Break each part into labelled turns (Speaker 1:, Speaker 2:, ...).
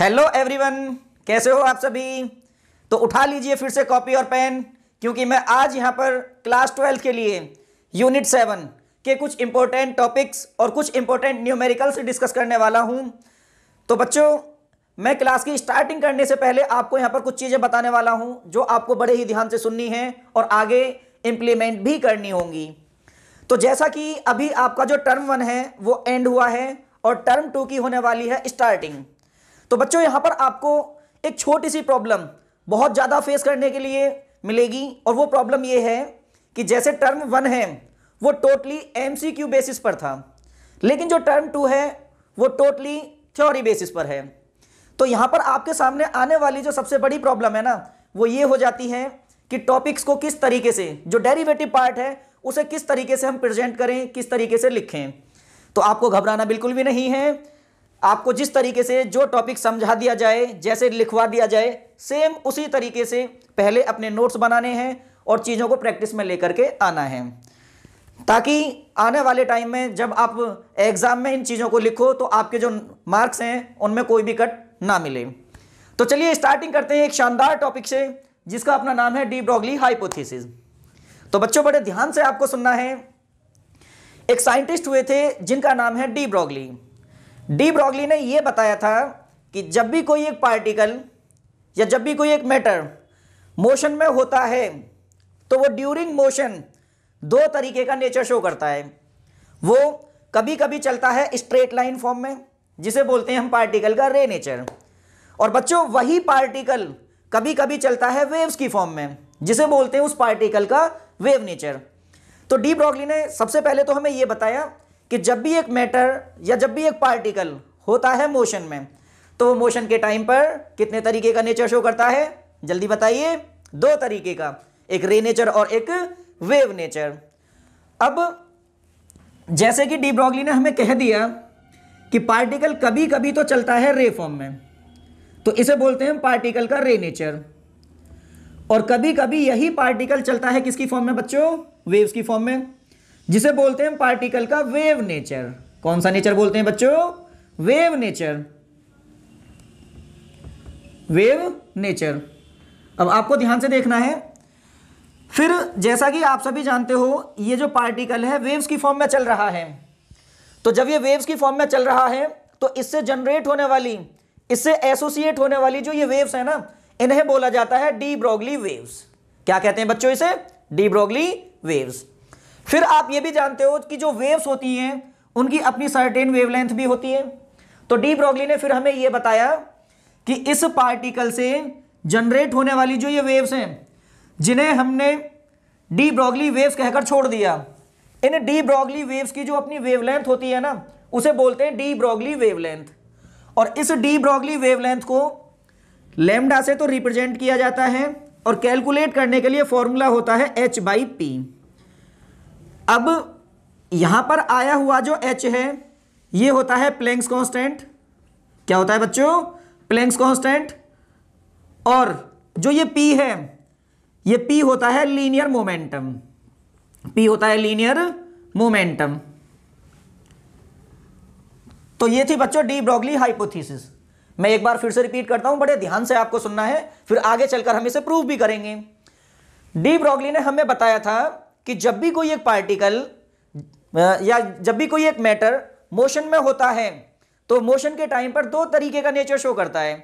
Speaker 1: hello everyone कैसे हो आप सभी तो उठा लीजिए फिर से कॉपी और पेन क्योंकि मैं आज यहाँ पर क्लास ट्वेल्थ के लिए यूनिट सेवन के कुछ इंपॉर्टेंट टॉपिक्स और कुछ इंपॉर्टेंट न्यूमेरिकल्स डिस्कस करने वाला हूँ तो बच्चों मैं क्लास की स्टार्टिंग करने से पहले आपको यहाँ पर कुछ चीज़ें बताने वाला हूँ जो आपको बड़े ही ध्यान से सुननी है और आगे इम्प्लीमेंट भी करनी होंगी तो जैसा कि अभी आपका जो टर्म वन है वो एंड हुआ है और टर्म टू की होने वाली है स्टार्टिंग तो बच्चों यहां पर आपको एक छोटी सी प्रॉब्लम बहुत ज़्यादा फेस करने के लिए मिलेगी और वो प्रॉब्लम ये है कि जैसे टर्म वन है वो टोटली एम बेसिस पर था लेकिन जो टर्म टू है वो टोटली थ्योरी बेसिस पर है तो यहाँ पर आपके सामने आने वाली जो सबसे बड़ी प्रॉब्लम है ना वो ये हो जाती है कि टॉपिक्स को किस तरीके से जो डेरिवेटिव पार्ट है उसे किस तरीके से हम प्रेजेंट करें किस तरीके से लिखें तो आपको घबराना बिल्कुल भी नहीं है आपको जिस तरीके से जो टॉपिक समझा दिया जाए जैसे लिखवा दिया जाए सेम उसी तरीके से पहले अपने नोट्स बनाने हैं और चीज़ों को प्रैक्टिस में लेकर के आना है ताकि आने वाले टाइम में जब आप एग्ज़ाम में इन चीज़ों को लिखो तो आपके जो मार्क्स हैं उनमें कोई भी कट ना मिले तो चलिए स्टार्टिंग करते हैं एक शानदार टॉपिक से जिसका अपना नाम है डी ब्रॉगली हाइपोथीसिस तो बच्चों बड़े ध्यान से आपको सुनना है एक साइंटिस्ट हुए थे जिनका नाम है डी ब्रॉगली डी ब्रॉगली ने यह बताया था कि जब भी कोई एक पार्टिकल या जब भी कोई एक मैटर मोशन में होता है तो वो ड्यूरिंग मोशन दो तरीके का नेचर शो करता है वो कभी कभी चलता है स्ट्रेट लाइन फॉर्म में जिसे बोलते हैं हम पार्टिकल का रे नेचर और बच्चों वही पार्टिकल कभी कभी चलता है वेव्स की फॉर्म में जिसे बोलते हैं उस पार्टिकल का वेव नेचर तो डी ब्रॉगली ने सबसे पहले तो हमें यह बताया कि जब भी एक मैटर या जब भी एक पार्टिकल होता है मोशन में तो वो मोशन के टाइम पर कितने तरीके का नेचर शो करता है जल्दी बताइए दो तरीके का एक रे नेचर और एक वेव नेचर अब जैसे कि डी ब्रॉगली ने हमें कह दिया कि पार्टिकल कभी कभी तो चलता है रे फॉर्म में तो इसे बोलते हैं पार्टिकल का रे नेचर और कभी कभी यही पार्टिकल चलता है किसकी फॉर्म में बच्चों वेव्स की फॉर्म में जिसे बोलते हैं पार्टिकल का वेव नेचर कौन सा नेचर बोलते हैं बच्चों वेव नेचर वेव नेचर अब आपको ध्यान से देखना है फिर जैसा कि आप सभी जानते हो ये जो पार्टिकल है वेव्स की फॉर्म में चल रहा है तो जब ये वेव्स की फॉर्म में चल रहा है तो इससे जनरेट होने वाली इससे एसोसिएट होने वाली जो ये वेव्स है ना इन्हें बोला जाता है डी ब्रोगली वेव्स क्या कहते हैं बच्चों इसे डी ब्रोगली वेव्स फिर आप ये भी जानते हो कि जो वेव्स होती हैं उनकी अपनी सर्टेन वेवलेंथ भी होती है तो डी ब्रॉगली ने फिर हमें ये बताया कि इस पार्टिकल से जनरेट होने वाली जो ये वेव्स हैं जिन्हें हमने डी ब्रॉगली वेव्स कहकर छोड़ दिया इन डी ब्रॉगली वेव्स की जो अपनी वेवलेंथ होती है ना उसे बोलते हैं डी ब्रॉगली वेवलेंथ और इस डी ब्रॉगली वेवलेंथ को लेमडा से तो रिप्रेजेंट किया जाता है और कैलकुलेट करने के लिए फॉर्मूला होता है एच बाई पी अब यहां पर आया हुआ जो एच है ये होता है प्लैंक्स कांस्टेंट क्या होता है बच्चों प्लैंक्स कांस्टेंट और जो ये पी है ये पी होता है लीनियर मोमेंटम पी होता है लीनियर मोमेंटम तो ये थी बच्चों डी ब्रॉगली हाइपोथीसिस मैं एक बार फिर से रिपीट करता हूं बड़े ध्यान से आपको सुनना है फिर आगे चलकर हम इसे प्रूव भी करेंगे डी ब्रॉगली ने हमें बताया था कि जब भी कोई एक पार्टिकल या जब भी कोई एक मैटर मोशन में होता है तो मोशन के टाइम पर दो तरीके का नेचर शो करता है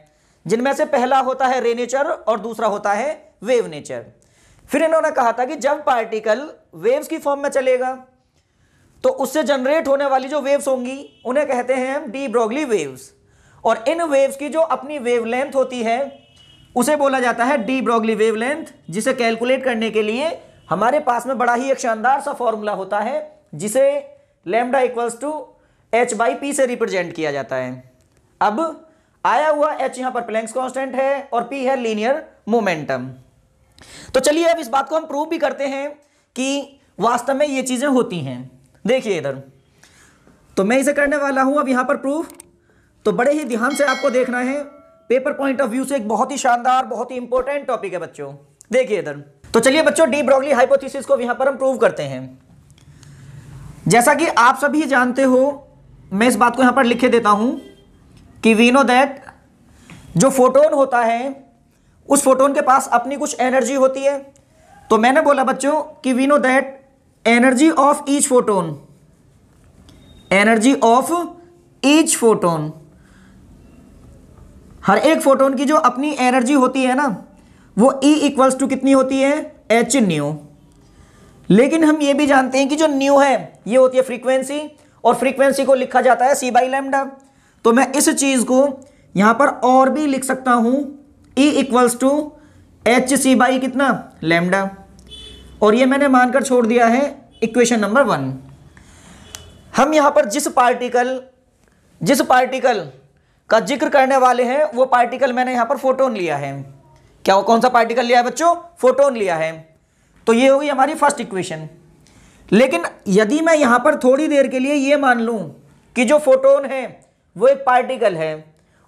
Speaker 1: जिनमें से पहला होता है रे नेचर और दूसरा होता है वेव नेचर फिर इन्होंने कहा था कि जब पार्टिकल वेव्स की फॉर्म में चलेगा तो उससे जनरेट होने वाली जो वेव्स होंगी उन्हें कहते हैं हम डी ब्रोगली वेव्स और इन वेव्स की जो अपनी वेवलेंथ होती है उसे बोला जाता है डी ब्रोगली वेवलेंथ जिसे कैलकुलेट करने के लिए हमारे पास में बड़ा ही एक शानदार सा फॉर्मूला होता है जिसे lambda equals to H by P से रिप्रेजेंट किया जाता है अब आया हुआ एच यहां पर प्लैंक्स कांस्टेंट है और पी है लीनियर मोमेंटम तो चलिए अब इस बात को हम प्रूव भी करते हैं कि वास्तव में ये चीजें होती हैं देखिए इधर तो मैं इसे करने वाला हूं अब यहां पर प्रूफ तो बड़े ही ध्यान से आपको देखना है पेपर पॉइंट ऑफ व्यू से एक बहुत ही शानदार बहुत ही इंपॉर्टेंट टॉपिक है बच्चों देखिए इधर तो चलिए बच्चों डी ब्रॉगली हाइपोथेसिस को यहां पर हम प्रूव करते हैं जैसा कि आप सभी जानते हो मैं इस बात को यहां पर लिखे देता हूं कि वी नो दैट जो फोटोन होता है उस फोटोन के पास अपनी कुछ एनर्जी होती है तो मैंने बोला बच्चों कि we know that energy of each photon energy of each photon हर एक फोटोन की जो अपनी एनर्जी होती है ना वो E इक्वल्स टू कितनी होती है एच न्यू लेकिन हम ये भी जानते हैं कि जो न्यू है ये होती है फ्रीक्वेंसी और फ्रीक्वेंसी को लिखा जाता है सी बाई लैमडा तो मैं इस चीज़ को यहाँ पर और भी लिख सकता हूँ E equals to H C by कितना लेमडा और ये मैंने मानकर छोड़ दिया है इक्वेशन नंबर वन हम यहाँ पर जिस पार्टिकल जिस पार्टिकल का जिक्र करने वाले हैं वो पार्टिकल मैंने यहाँ पर फोटोन लिया है क्या कौन सा पार्टिकल लिया है बच्चों फोटोन लिया है तो ये होगी हमारी फर्स्ट इक्वेशन लेकिन यदि मैं यहां पर थोड़ी देर के लिए ये मान लू कि जो फोटोन है वो एक पार्टिकल है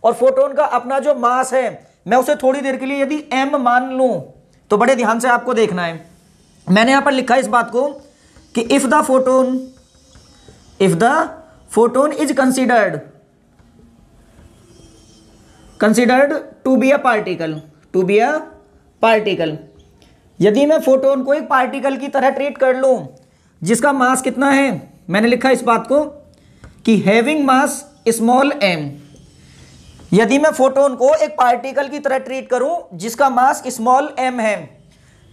Speaker 1: और फोटोन का अपना जो मास है मैं उसे थोड़ी देर के लिए यदि एम मान लू तो बड़े ध्यान से आपको देखना है मैंने यहां पर लिखा इस बात को कि if the photon if the photon is considered considered to be a particle to be a particle यदि मैं फोटोन को एक पार्टिकल की तरह ट्रीट कर लूँ जिसका मास कितना है मैंने लिखा इस बात को कि हैविंग मास स्मॉल एम यदि मैं फोटोन को एक पार्टिकल की तरह ट्रीट करूं जिसका मास स्मॉल एम है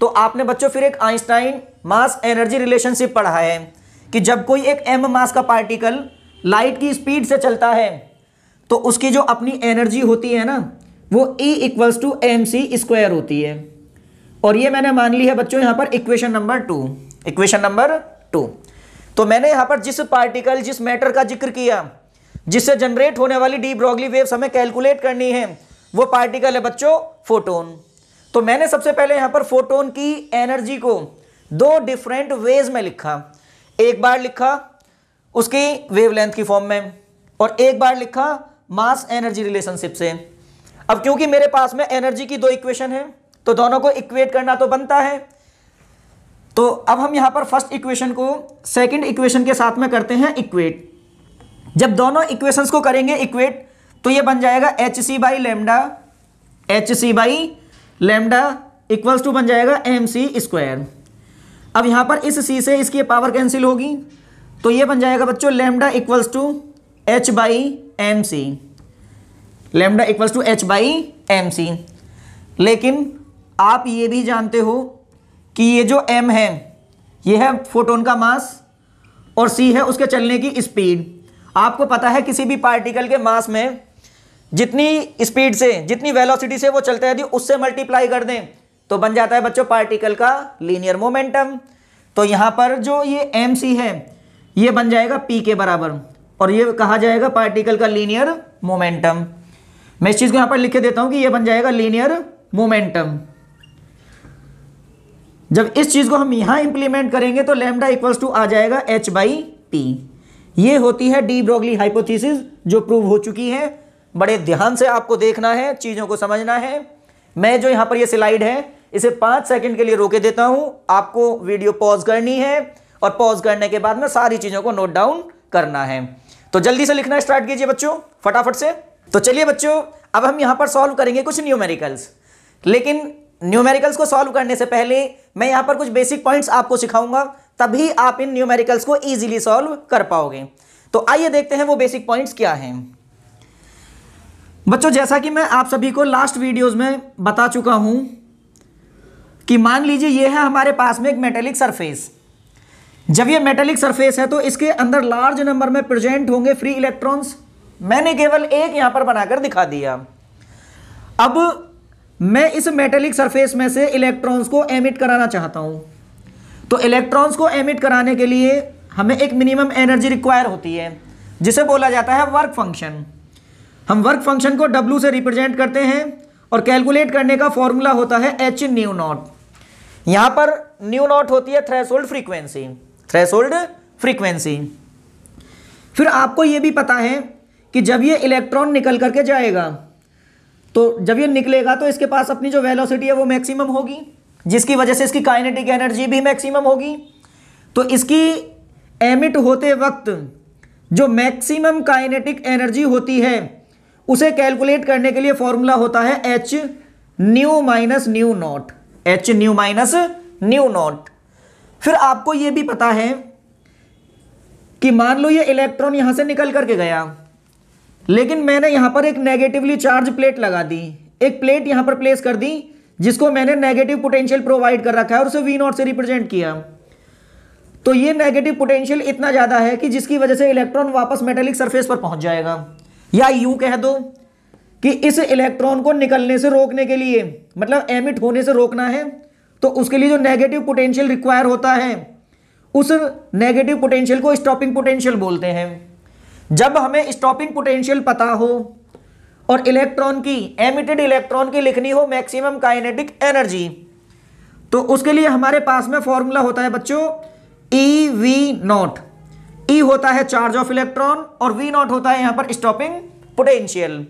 Speaker 1: तो आपने बच्चों फिर एक आइंस्टाइन मास एनर्जी रिलेशनशिप पढ़ा है कि जब कोई एक एम मास का पार्टिकल लाइट की स्पीड से चलता है तो उसकी जो अपनी एनर्जी होती है ना वो E equals to M C square होती है और ये मैंने मान ली है बच्चों यहां पर equation number two equation number two तो मैंने यहां पर जिस पार्टिकल जिस मैटर का जिक्र किया जिससे जनरेट होने वाली डी ब्रॉगली वेव हमें कैलकुलेट करनी है वो पार्टिकल है बच्चों फोटोन तो मैंने सबसे पहले यहां पर फोटोन की एनर्जी को दो डिफरेंट वेज में लिखा एक बार लिखा उसकी वेवलेंथ की फॉर्म में और एक बार लिखा मास एनर्जी रिलेशनशिप से अब क्योंकि मेरे पास में एनर्जी की दो इक्वेशन है तो दोनों को इक्वेट करना तो बनता है तो अब हम यहाँ पर फर्स्ट इक्वेशन को सेकंड इक्वेशन के साथ में करते हैं इक्वेट जब दोनों इक्वेशंस को करेंगे इक्वेट तो ये बन जाएगा H C by lambda H C by lambda equals to बन जाएगा एम सी स्क्वायर अब यहाँ पर इस सी से इसकी पावर कैंसिल होगी तो ये बन जाएगा बच्चों lambda equals to H by M C lambda equals to H by M C लेकिन आप ये भी जानते हो कि ये जो m है ये है फोटोन का मास और c है उसके चलने की स्पीड आपको पता है किसी भी पार्टिकल के मास में जितनी स्पीड से जितनी वेलोसिटी से वो चलते हैं यदि उससे मल्टीप्लाई कर दें तो बन जाता है बच्चों पार्टिकल का लीनियर मोमेंटम तो यहाँ पर जो ये एम सी है ये बन जाएगा पी के बराबर और ये कहा जाएगा पार्टिकल का लीनियर मोमेंटम मैं इस चीज को यहां पर लिख के देता हूं कि यह बन जाएगा लीनियर मोमेंटम जब इस चीज को हम यहां इंप्लीमेंट करेंगे तो लेमडा इक्वल्स टू आ जाएगा एच बाई पी ये होती है डी ब्रोगली हाइपोथीसिस जो प्रूव हो चुकी है बड़े ध्यान से आपको देखना है चीजों को समझना है मैं जो यहां पर ये स्लाइड है इसे पांच सेकंड के लिए रोके देता हूं आपको वीडियो पॉज करनी है और पॉज करने के बाद में सारी चीजों को नोट डाउन करना है तो जल्दी से लिखना स्टार्ट कीजिए बच्चों फटाफट से तो चलिए बच्चों अब हम यहां पर सॉल्व करेंगे कुछ न्यूमेरिकल्स लेकिन न्यूमेरिकल्स को सॉल्व करने से पहले मैं यहां पर कुछ बेसिक पॉइंट्स आपको सिखाऊंगा तभी आप इन न्यूमेरिकल्स को ईजिली सॉल्व कर पाओगे तो आइए देखते हैं वो बेसिक पॉइंट्स क्या हैं बच्चों जैसा कि मैं आप सभी को लास्ट वीडियोस में बता चुका हूं कि मान लीजिए ये है हमारे पास में एक मेटेलिक सरफेस जब यह मेटेलिक सरफेस है तो इसके अंदर लार्ज नंबर में प्रेजेंट होंगे फ्री इलेक्ट्रॉन्स मैंने केवल एक यहां पर बनाकर दिखा दिया अब मैं इस मेटेलिक सरफेस में से इलेक्ट्रॉन्स को एमिट कराना चाहता हूं तो इलेक्ट्रॉन्स को एमिट कराने के लिए हमें एक मिनिमम एनर्जी रिक्वायर होती है जिसे बोला जाता है वर्क फंक्शन हम वर्क फंक्शन को W से रिप्रेजेंट करते हैं और कैलकुलेट करने का फॉर्मूला होता है एच न्यू नॉट यहां पर न्यू नॉट होती है थ्रेसोल्ड फ्रीक्वेंसी थ्रेसोल्ड फ्रीक्वेंसी फिर आपको यह भी पता है कि जब ये इलेक्ट्रॉन निकल करके जाएगा तो जब ये निकलेगा तो इसके पास अपनी जो वेलोसिटी है वो मैक्सिमम होगी जिसकी वजह से इसकी काइनेटिक एनर्जी भी मैक्सिमम होगी तो इसकी एमिट होते वक्त जो मैक्सिमम काइनेटिक एनर्जी होती है उसे कैलकुलेट करने के लिए फॉर्मूला होता है H nu minus nu not H nu minus nu not फिर आपको यह भी पता है कि मान लो ये इलेक्ट्रॉन यहां से निकल करके गया लेकिन मैंने यहाँ पर एक नेगेटिवली चार्ज प्लेट लगा दी एक प्लेट यहाँ पर प्लेस कर दी जिसको मैंने नेगेटिव पोटेंशियल प्रोवाइड कर रखा है और उसे वी नॉट से रिप्रेजेंट किया तो ये नेगेटिव पोटेंशियल इतना ज़्यादा है कि जिसकी वजह से इलेक्ट्रॉन वापस मेटेलिक सरफेस पर पहुंच जाएगा या यू कह दो कि इस इलेक्ट्रॉन को निकलने से रोकने के लिए मतलब एमिट होने से रोकना है तो उसके लिए जो नेगेटिव पोटेंशियल रिक्वायर होता है उस नेगेटिव पोटेंशियल को स्टॉपिंग पोटेंशियल बोलते हैं जब हमें स्टॉपिंग पोटेंशियल पता हो और इलेक्ट्रॉन की एमिटेड इलेक्ट्रॉन की लिखनी हो मैक्सिमम काइनेटिक एनर्जी तो उसके लिए हमारे पास में फॉर्मूला होता है बच्चों ई वी नॉट ई होता है चार्ज ऑफ इलेक्ट्रॉन और वी नॉट होता है यहां पर स्टॉपिंग पोटेंशियल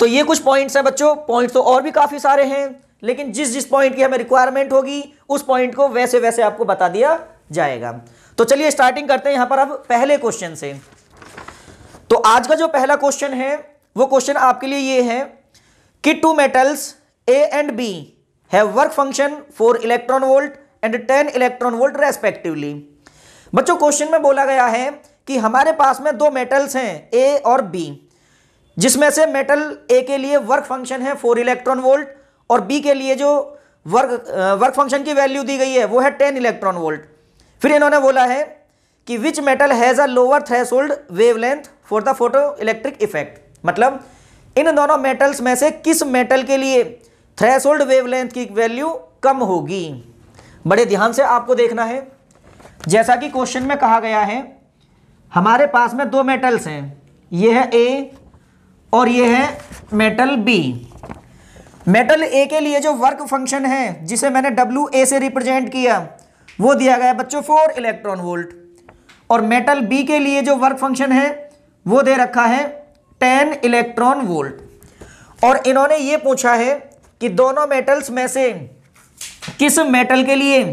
Speaker 1: तो ये कुछ पॉइंट्स हैं बच्चों पॉइंट तो और भी काफी सारे हैं लेकिन जिस जिस पॉइंट की हमें रिक्वायरमेंट होगी उस पॉइंट को वैसे वैसे आपको बता दिया जाएगा तो चलिए स्टार्टिंग करते हैं यहां पर अब पहले क्वेश्चन से तो आज का जो पहला क्वेश्चन है वो क्वेश्चन आपके लिए ये है कि two metals A and B have work function four electron volt and ten electron volt respectively बच्चों क्वेश्चन में बोला गया है कि हमारे पास में दो मेटल्स हैं ए और बी जिसमें से मेटल ए के लिए वर्क फंक्शन है फोर इलेक्ट्रॉन वोल्ट और बी के लिए जो वर्क वर्क फंक्शन की वैल्यू दी गई है वो है टेन इलेक्ट्रॉन वोल्ट फिर इन्होंने बोला है कि which metal has a lower threshold wavelength for the photo electric effect मतलब इन दोनों मेटल्स में से किस मेटल के लिए थ्रेसोल्ड वेवलेंथ की वैल्यू कम होगी बड़े ध्यान से आपको देखना है जैसा कि क्वेश्चन में कहा गया है हमारे पास में दो मेटल्स हैं यह है ए और यह है मेटल बी मेटल ए के लिए जो वर्क फंक्शन है जिसे मैंने डब्ल्यू ए से रिप्रेजेंट किया वो दिया गया है बच्चों फोर इलेक्ट्रॉन वोल्ट और मेटल बी के लिए जो वर्क फंक्शन है वो दे रखा है टेन इलेक्ट्रॉन वोल्ट और इन्होंने ये पूछा है कि दोनों मेटल्स में से किस मेटल के लिए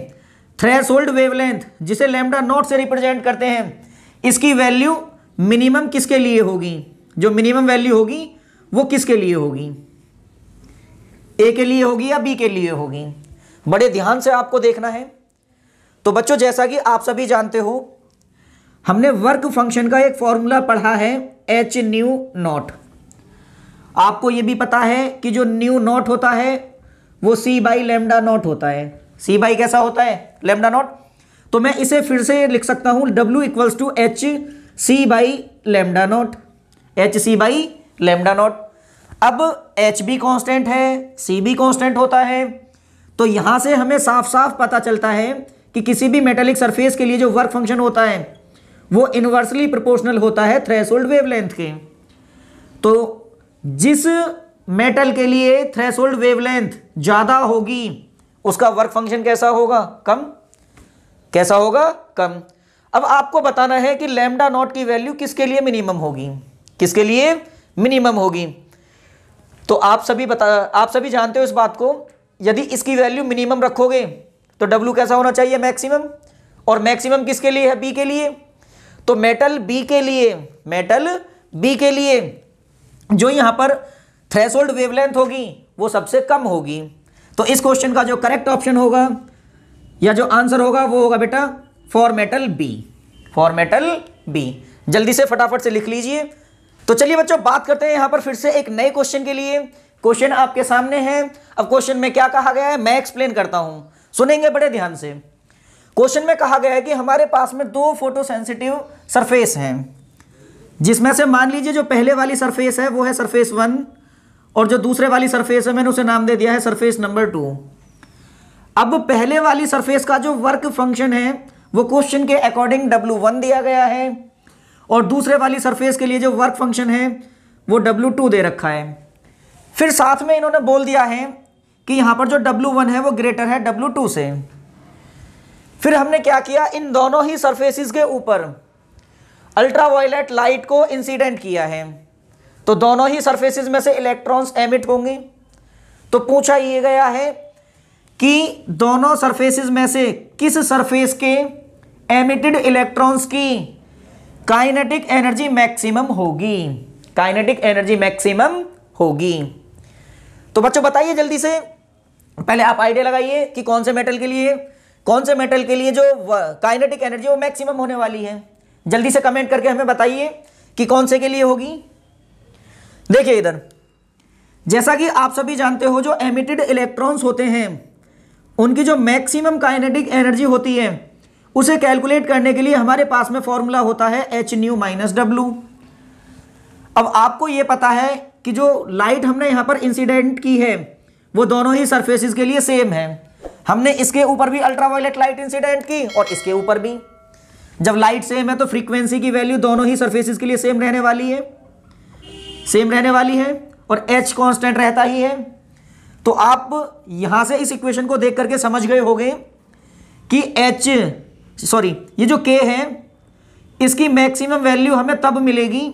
Speaker 1: थ्रेस होल्ड वेवलेंथ जिसे लेमडा नोट से रिप्रेजेंट करते हैं इसकी वैल्यू मिनिमम किसके लिए होगी जो मिनिमम वैल्यू होगी वो किसके लिए होगी ए के लिए होगी या बी के लिए होगी बड़े ध्यान से आपको देखना है तो बच्चों जैसा कि आप सभी जानते हो हमने वर्क फंक्शन का एक फॉर्मूला पढ़ा है एच न्यू नॉट आपको यह भी पता है कि जो न्यू नॉट होता है वो सी बाई लेमडा नॉट होता है सी बाई कैसा होता है लेमडा नॉट तो मैं इसे फिर से लिख सकता हूं W equals to H C by lambda not H C by lambda not अब एच भी कॉन्स्टेंट है सी भी कॉन्स्टेंट होता है तो यहां से हमें साफ साफ पता चलता है कि किसी भी मेटेलिक सरफेस के लिए जो वर्क फंक्शन होता है वो इन्वर्सली प्रोपोर्शनल होता है थ्रेशोल्ड वेवलेंथ के तो जिस मेटल के लिए थ्रेशोल्ड वेवलेंथ ज़्यादा होगी उसका वर्क फंक्शन कैसा होगा कम कैसा होगा कम अब आपको बताना है कि लैम्डा नॉट की वैल्यू किसके लिए मिनिमम होगी किसके लिए मिनिमम होगी तो आप सभी बता आप सभी जानते हो इस बात को यदि इसकी वैल्यू मिनिमम रखोगे तो डब्ल्यू कैसा होना चाहिए मैक्सिमम और मैक्सिमम किसके लिए है बी के लिए तो मेटल बी के लिए मेटल बी के लिए जो यहां पर थ्रेशोल्ड वेवलेंथ होगी वो सबसे कम होगी तो इस क्वेश्चन का जो करेक्ट ऑप्शन होगा या जो आंसर होगा वो होगा बेटा for metal B for metal B जल्दी से फटाफट से लिख लीजिए तो चलिए बच्चों बात करते हैं यहां पर फिर से एक नए क्वेश्चन के लिए क्वेश्चन आपके सामने है अब क्वेश्चन में क्या कहा गया है मैं एक्सप्लेन करता हूं सुनेंगे बड़े ध्यान से क्वेश्चन में कहा गया है कि हमारे पास में दो फोटो सेंसिटिव सरफेस हैं जिसमें से मान लीजिए जो पहले वाली सरफेस है वो है सरफेस वन और जो दूसरे वाली सरफेस है मैंने उसे नाम दे दिया है सरफेस नंबर टू अब पहले वाली सरफेस का जो वर्क फंक्शन है वो क्वेश्चन के अकॉर्डिंग डब्लू वन दिया गया है और दूसरे वाली सरफेस के लिए जो वर्क फंक्शन है वो डब्लू टू दे रखा है फिर साथ में इन्होंने बोल दिया है कि यहाँ पर जो W1 है वो ग्रेटर है W2 से फिर हमने क्या किया इन दोनों ही सरफेसिस के ऊपर अल्ट्रावायलेट लाइट को इंसिडेंट किया है तो दोनों ही सरफेसिस में से इलेक्ट्रॉन्स एमिट होंगे तो पूछा यह गया है कि दोनों सरफेसिस में से किस सरफेस के एमिटेड इलेक्ट्रॉन्स की काइनेटिक एनर्जी मैक्सिमम होगी काइनेटिक एनर्जी मैक्सिमम होगी तो बच्चों बताइए जल्दी से पहले आप आइडिया लगाइए कि कौन से मेटल के लिए कौन से मेटल के लिए जो काइनेटिक एनर्जी वो मैक्सिमम होने वाली है जल्दी से कमेंट करके हमें बताइए कि कौन से के लिए होगी देखिए इधर जैसा कि आप सभी जानते हो जो एमिटेड इलेक्ट्रॉन्स होते हैं उनकी जो मैक्सिमम काइनेटिक एनर्जी होती है उसे कैलकुलेट करने के लिए हमारे पास में फॉर्मूला होता है एच न्यू माइनस डब्ल्यू अब आपको ये पता है कि जो लाइट हमने यहाँ पर इंसिडेंट की है वो दोनों ही सरफेसिस के लिए सेम है हमने इसके ऊपर भी अल्ट्रावायलेट लाइट इंसिडेंट की और इसके ऊपर भी जब लाइट सेम है तो फ्रीक्वेंसी की वैल्यू दोनों ही सरफेसिस के लिए सेम रहने वाली है सेम रहने वाली है और एच कॉन्स्टेंट रहता ही है तो आप यहां से इस इक्वेशन को देख करके समझ गए होंगे कि एच सॉरी ये जो के है इसकी मैक्सिमम वैल्यू हमें तब मिलेगी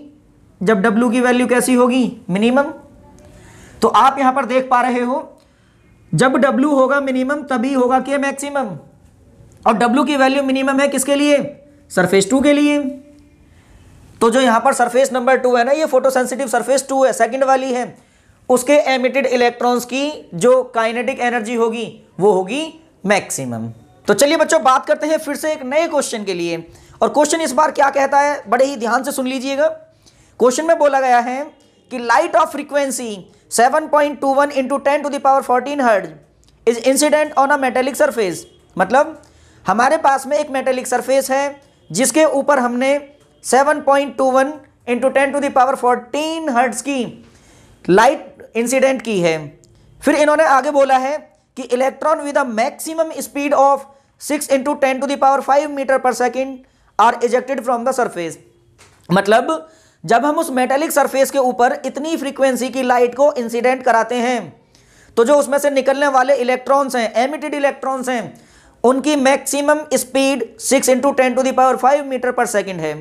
Speaker 1: जब W की वैल्यू कैसी होगी मिनिमम तो आप यहां पर देख पा रहे हो जब W होगा मिनिमम तभी होगा क्या मैक्सिमम और W की वैल्यू मिनिमम है किसके लिए सरफेस टू के लिए तो जो यहां पर सरफेस नंबर टू है ना ये सेंसिटिव सरफेस टू है सेकेंड वाली है उसके एमिटेड इलेक्ट्रॉन्स की जो काइनेटिक एनर्जी होगी वो होगी मैक्सिमम तो चलिए बच्चों बात करते हैं फिर से एक नए क्वेश्चन के लिए और क्वेश्चन इस बार क्या कहता है बड़े ही ध्यान से सुन लीजिएगा क्वेश्चन में बोला गया है कि light of frequency 7.21 point two one into ten to the power fourteen hertz is incident on a metallic surface मतलब हमारे पास में एक मेटेलिक सरफेस है जिसके ऊपर हमने 7.21 point two one into ten to the power fourteen hertz की लाइट इंसिडेंट की है फिर इन्होंने आगे बोला है कि electron with a maximum speed of six into ten to the power five metre per second are ejected from the surface मतलब जब हम उस मेटेलिक सरफेस के ऊपर इतनी फ्रीक्वेंसी की लाइट को इंसिडेंट कराते हैं तो जो उसमें से निकलने वाले इलेक्ट्रॉन्स हैं एमिटेड इलेक्ट्रॉन्स हैं उनकी maximum speed 6 into ten to the power five metre per second है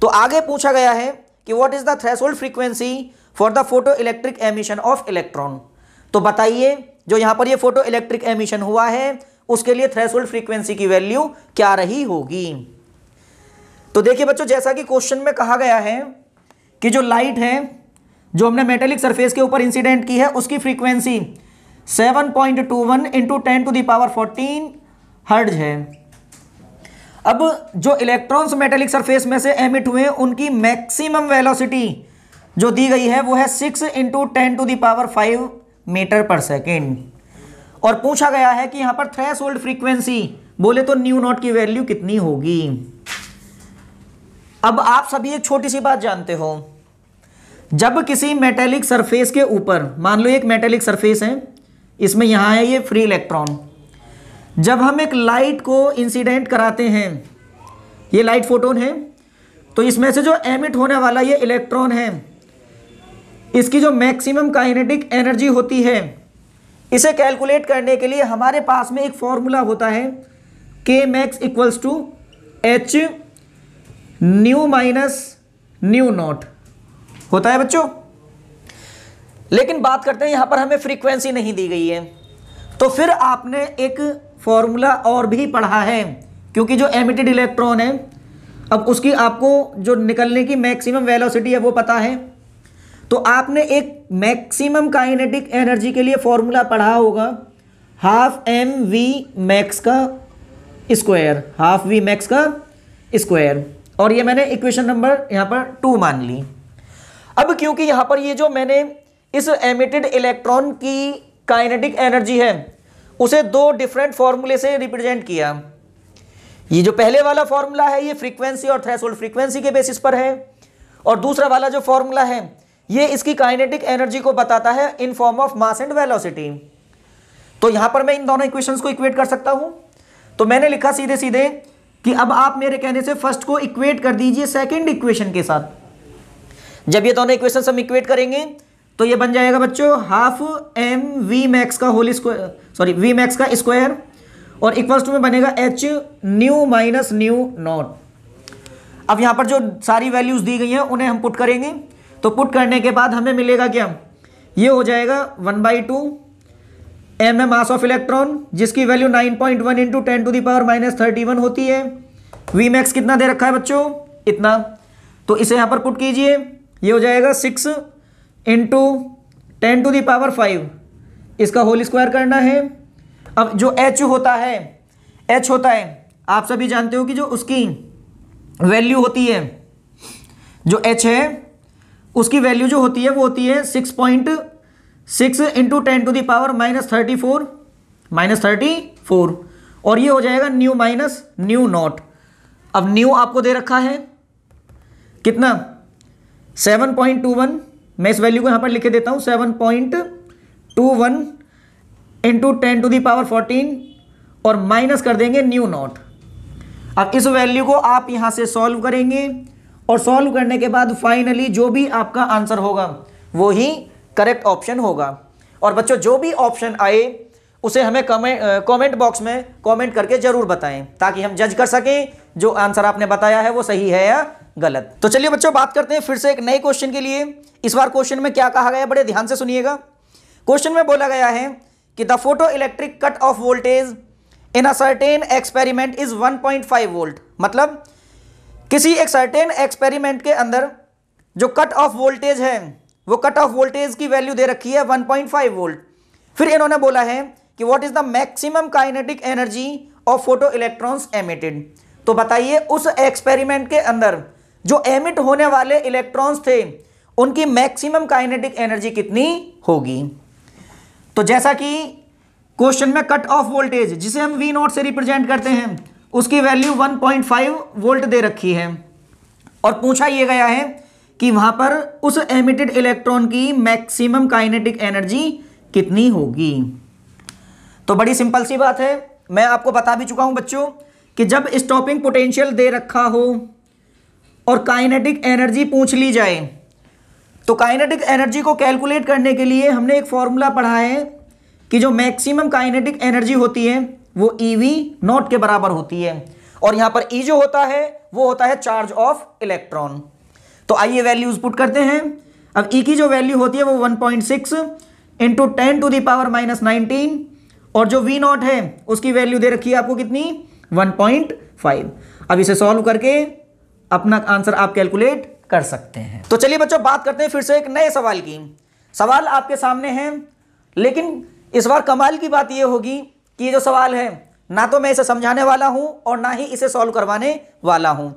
Speaker 1: तो आगे पूछा गया है कि what is the threshold frequency for the photo electric emission of electron तो बताइए जो यहाँ पर ये फोटो इलेक्ट्रिक एमिशन हुआ है उसके लिए थ्रेसोल्ड फ्रीक्वेंसी की वैल्यू क्या रही होगी तो देखिए बच्चों जैसा कि क्वेश्चन में कहा गया है कि जो लाइट है जो हमने मेटेलिक सरफेस के ऊपर इंसिडेंट की है उसकी frequency 7.21 point two one into ten to the power fourteen hertz है अब जो इलेक्ट्रॉन्स मेटेलिक सरफेस में से एमिट हुए उनकी मैक्सिमम वेलोसिटी जो दी गई है वो है six into ten to the power five metre per second और पूछा गया है कि यहां पर थ्रेस होल्ड फ्रीक्वेंसी बोले तो न्यू नॉट की वैल्यू कितनी होगी अब आप सभी एक छोटी सी बात जानते हो जब किसी मेटेलिक सरफेस के ऊपर मान लो एक मेटेलिक सरफेस है इसमें यहाँ है ये फ्री इलेक्ट्रॉन जब हम एक लाइट को इंसिडेंट कराते हैं ये लाइट फोटोन है तो इसमें से जो एमिट होने वाला ये इलेक्ट्रॉन है इसकी जो मैक्सिमम काइनेटिक एनर्जी होती है इसे कैलकुलेट करने के लिए हमारे पास में एक फॉर्मूला होता है K max equals to H nu minus nu not होता है बच्चों लेकिन बात करते हैं यहाँ पर हमें फ्रीक्वेंसी नहीं दी गई है तो फिर आपने एक फॉर्मूला और भी पढ़ा है क्योंकि जो एमिटेड इलेक्ट्रॉन है अब उसकी आपको जो निकलने की मैक्सिमम वेलोसिटी है वो पता है तो आपने एक मैक्सिमम काइनेटिक एनर्जी के लिए फॉर्मूला पढ़ा होगा हाफ एम वी मैक्स का स्क्वायर हाफ वी मैक्स का स्क्वायर और ये मैंने इक्वेशन नंबर यहाँ पर टू मान ली अब क्योंकि यहां पर ये जो मैंने इस एमिटेड इलेक्ट्रॉन की काइनेटिक एनर्जी है उसे दो डिफरेंट फॉर्मूले से रिप्रेजेंट किया ये जो पहले वाला फॉर्मूला है ये फ्रीक्वेंसी और थ्रेसोल्ड फ्रीक्वेंसी के बेसिस पर है और दूसरा वाला जो फॉर्मूला है ये इसकी काइनेटिक एनर्जी को बताता है in form of mass and velocity तो यहां पर मैं इन दोनों इक्वेशंस को इक्वेट कर सकता हूं तो मैंने लिखा सीधे सीधे कि अब आप मेरे कहने से फर्स्ट को इक्वेट कर दीजिए सेकेंड इक्वेशन के साथ जब ये दोनों इक्वेशन हम इक्वेट करेंगे तो ये बन जाएगा बच्चों हाफ एम वी मैक्स का whole square sorry V max का स्क्वायर और इक्वल्स टू में बनेगा H nu minus nu not अब यहाँ पर जो सारी वैल्यूज दी गई हैं उन्हें हम पुट करेंगे तो पुट करने के बाद हमें मिलेगा क्या ये हो जाएगा one by two M M mass of electron जिसकी value nine point one into ten to the power minus thirty one होती है वी मैक्स कितना दे रखा है बच्चों इतना तो इसे यहाँ पर पुट कीजिए ये हो जाएगा six into ten to the power five इसका होल स्क्वायर करना है अब जो एच होता है एच होता है आप सभी जानते हो कि जो उसकी वैल्यू होती है जो एच है उसकी वैल्यू जो होती है वो होती है six point six into ten to the power minus thirty four minus thirty four और ये हो जाएगा न्यू माइनस न्यू नॉट अब न्यू आपको दे रखा है कितना सेवन पॉइंट टू वन मैं इस वैल्यू को यहाँ पर लिखे देता हूँ seven point two one into ten to the power fourteen और माइनस कर देंगे न्यू नॉट अब इस वैल्यू को आप यहाँ से सॉल्व करेंगे और सॉल्व करने के बाद फाइनली जो भी आपका आंसर होगा वो ही करेक्ट ऑप्शन होगा और बच्चों जो भी ऑप्शन आए उसे हमें कमेंट कमेंट बॉक्स में कमेंट करके ज़रूर बताएं ताकि हम जज कर सकें जो आंसर आपने बताया है वो सही है या गलत तो चलिए बच्चों बात करते हैं फिर से एक नए क्वेश्चन के लिए इस बार क्वेश्चन में क्या कहा गया बड़े ध्यान से सुनिएगा क्वेश्चन में बोला गया है कि the photo electric cut off voltage in a certain experiment is 1.5 volt मतलब किसी एक सर्टेन एक्सपेरिमेंट के अंदर जो कट ऑफ वोल्टेज है वो कट ऑफ वोल्टेज की वैल्यू दे रखी है 1.5 वोल्ट फिर इन्होंने बोला है कि what is the maximum kinetic energy of photo electrons emitted तो बताइए उस एक्सपेरिमेंट के अंदर जो एमिट होने वाले इलेक्ट्रॉन्स थे उनकी मैक्सिमम काइनेटिक एनर्जी कितनी होगी तो जैसा कि क्वेश्चन में कट ऑफ वोल्टेज जिसे हम वी नोट से रिप्रेजेंट करते हैं उसकी वैल्यू 1.5 वोल्ट दे रखी है और पूछा यह गया है कि वहां पर उस एमिटेड इलेक्ट्रॉन की मैक्सिमम काइनेटिक एनर्जी कितनी होगी तो बड़ी सिंपल सी बात है मैं आपको बता भी चुका हूं बच्चों कि जब स्टॉपिंग पोटेंशियल दे रखा हो और काइनेटिक एनर्जी पूछ ली जाए तो काइनेटिक एनर्जी को कैलकुलेट करने के लिए हमने एक फॉर्मूला पढ़ा है कि जो मैक्सिमम काइनेटिक एनर्जी होती है वो ई वी नॉट के बराबर होती है और यहाँ पर ई e जो होता है वो होता है चार्ज ऑफ इलेक्ट्रॉन तो आइए वैल्यूज पुट करते हैं अब ई e की जो वैल्यू होती है वो 1.6 point six into ten to the power minus nineteen और जो वी नॉट है उसकी वैल्यू दे रखी है आपको कितनी 1.5 अब इसे सॉल्व करके अपना आंसर आप कैलकुलेट कर सकते हैं तो चलिए बच्चों बात करते हैं फिर से एक नए सवाल की सवाल आपके सामने है लेकिन इस बार कमाल की बात यह होगी कि ये जो सवाल है ना तो मैं इसे समझाने वाला हूँ और ना ही इसे सॉल्व करवाने वाला हूँ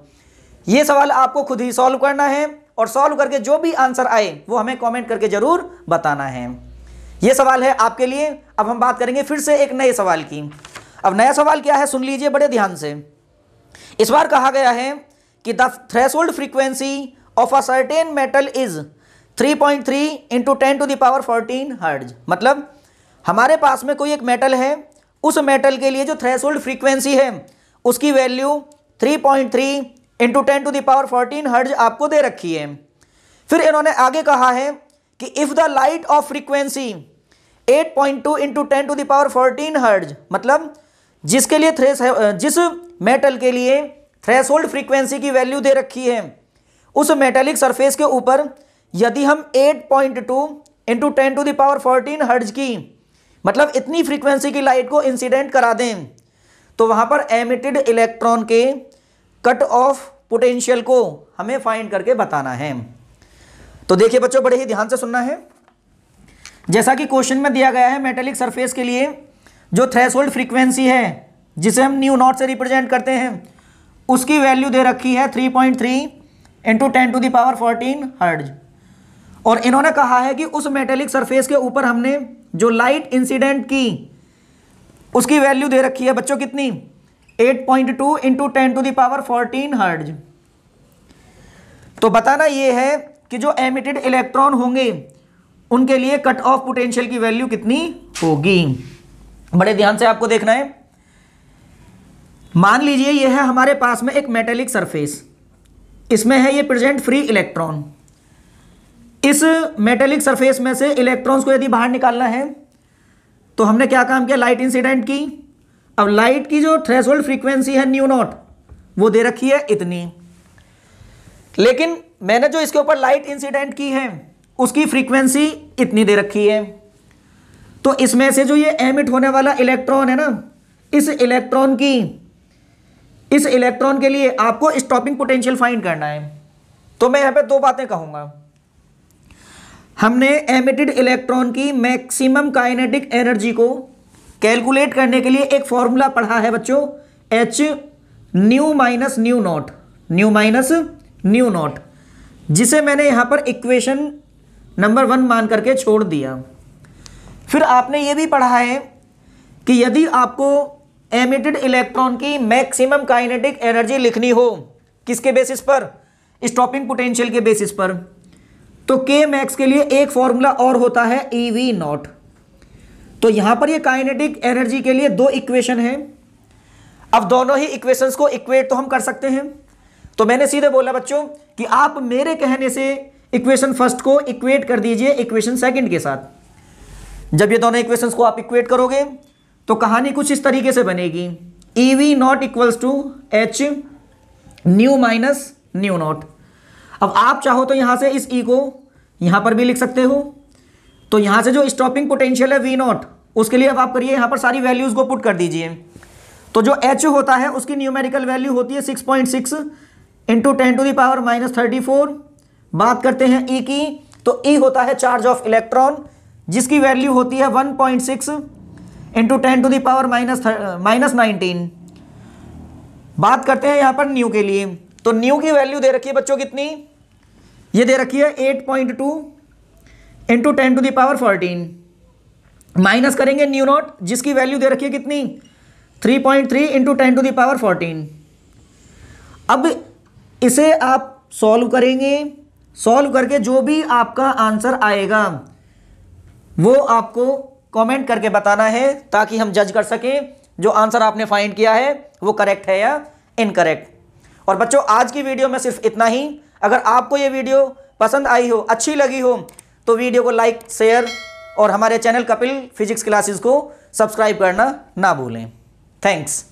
Speaker 1: ये सवाल आपको खुद ही सॉल्व करना है और सॉल्व करके जो भी आंसर आए वो हमें कमेंट करके ज़रूर बताना है ये सवाल है आपके लिए अब हम बात करेंगे फिर से एक नए सवाल की अब नया सवाल क्या है सुन लीजिए बड़े ध्यान से इस बार कहा गया है कि the hold frequency of a certain metal is 3.3 point three into ten to the power fourteen hertz मतलब हमारे पास में कोई एक मेटल है उस मेटल के लिए जो होल्ड फ्रीक्वेंसी है उसकी value 3.3 point three into ten to the power fourteen hertz आपको दे रखी है फिर इन्होंने आगे कहा है कि if the light of frequency 8.2 point two into ten to the power fourteen hertz मतलब जिसके लिए थ्रेस जिस मेटल के लिए होल्ड फ्रीक्वेंसी की वैल्यू दे रखी है उस मेटेलिक सरफेस के ऊपर यदि हम 8.2 point two into ten to the power fourteen hertz की मतलब इतनी फ्रीक्वेंसी की लाइट को इंसिडेंट करा दें तो वहां पर एमिटेड इलेक्ट्रॉन के कट ऑफ पोटेंशियल को हमें फाइंड करके बताना है तो देखिए बच्चों बड़े ही ध्यान से सुनना है जैसा कि क्वेश्चन में दिया गया है मेटेलिक सरफेस के लिए जो थ्रेशोल्ड फ्रीक्वेंसी है जिसे हम न्यू नॉट से रिप्रेजेंट करते हैं उसकी वैल्यू दे रखी है 3.3 point three into ten to the power fourteen hertz और इन्होंने कहा है कि उस मेटेलिक सरफेस के ऊपर हमने जो लाइट इंसिडेंट की उसकी वैल्यू दे रखी है बच्चों कितनी 8.2 point two into ten to the power fourteen hertz तो बताना यह है कि जो एमिटेड इलेक्ट्रॉन होंगे उनके लिए कट ऑफ पोटेंशियल की वैल्यू कितनी होगी बड़े ध्यान से आपको देखना है मान लीजिए यह है हमारे पास में एक मेटेलिक सरफेस इसमें है ये प्रेजेंट फ्री इलेक्ट्रॉन इस मेटेलिक सरफेस में से इलेक्ट्रॉन्स को यदि बाहर निकालना है तो हमने क्या काम किया लाइट इंसिडेंट की अब लाइट की जो होल्ड फ्रीक्वेंसी है न्यू नॉट वो दे रखी है इतनी लेकिन मैंने जो इसके ऊपर लाइट इंसिडेंट की है उसकी फ्रीक्वेंसी इतनी दे रखी है तो इसमें से जो ये एमिट होने वाला इलेक्ट्रॉन है ना इस इलेक्ट्रॉन की इस इलेक्ट्रॉन के लिए आपको स्टॉपिंग पोटेंशियल फाइंड करना है तो मैं यहाँ पे दो बातें कहूँगा हमने एमिटेड इलेक्ट्रॉन की मैक्सिमम काइनेटिक एनर्जी को कैलकुलेट करने के लिए एक फॉर्मूला पढ़ा है बच्चों h nu minus nu naught nu minus nu naught जिसे मैंने यहाँ पर इक्वेशन नंबर वन मान करके छोड़ दिया फिर आपने ये भी पढ़ा है कि यदि आपको एमिटेड इलेक्ट्रॉन की मैक्सिमम काइनेटिक एनर्जी लिखनी हो किसके बेसिस पर स्टॉपिंग पोटेंशियल के बेसिस पर तो के मैक्स के लिए एक फॉर्मूला और होता है ई वी नॉट तो यहां पर ये काइनेटिक एनर्जी के लिए दो इक्वेशन है अब दोनों ही इक्वेशंस को इक्वेट तो हम कर सकते हैं तो मैंने सीधे बोला बच्चों कि आप मेरे कहने से इक्वेशन फर्स्ट को इक्वेट कर दीजिए इक्वेशन सेकंड के साथ जब ये दोनों इक्वेशंस को आप इक्वेट करोगे तो कहानी कुछ इस तरीके से बनेगी e V naught equals to H nu minus nu not अब आप चाहो तो यहां से इस ई e को यहां पर भी लिख सकते हो तो यहां से जो स्टॉपिंग पोटेंशियल है वी नॉट उसके लिए अब आप करिए यहां पर सारी वैल्यूज को पुट कर दीजिए तो जो एच होता है उसकी न्यूमेरिकल वैल्यू होती है six point six into ten to the power minus thirty four बात करते हैं ई e की तो ई e होता है चार्ज ऑफ इलेक्ट्रॉन जिसकी वैल्यू होती है one point six into ten to the power minus minus nineteen बात करते हैं यहां पर न्यू के लिए तो न्यू की वैल्यू दे रखी है बच्चों कितनी ये दे रखी है eight point two into ten to the power fourteen minus करेंगे न्यू नॉट जिसकी वैल्यू दे रखी है कितनी three point three into ten to the power fourteen अब इसे आप सॉल्व करेंगे सॉल्व करके जो भी आपका आंसर आएगा वो आपको कमेंट करके बताना है ताकि हम जज कर सकें जो आंसर आपने फाइंड किया है वो करेक्ट है या इनकरेक्ट और बच्चों आज की वीडियो में सिर्फ इतना ही अगर आपको ये वीडियो पसंद आई हो अच्छी लगी हो तो वीडियो को लाइक शेयर और हमारे चैनल कपिल फिजिक्स क्लासेस को सब्सक्राइब करना ना भूलें थैंक्स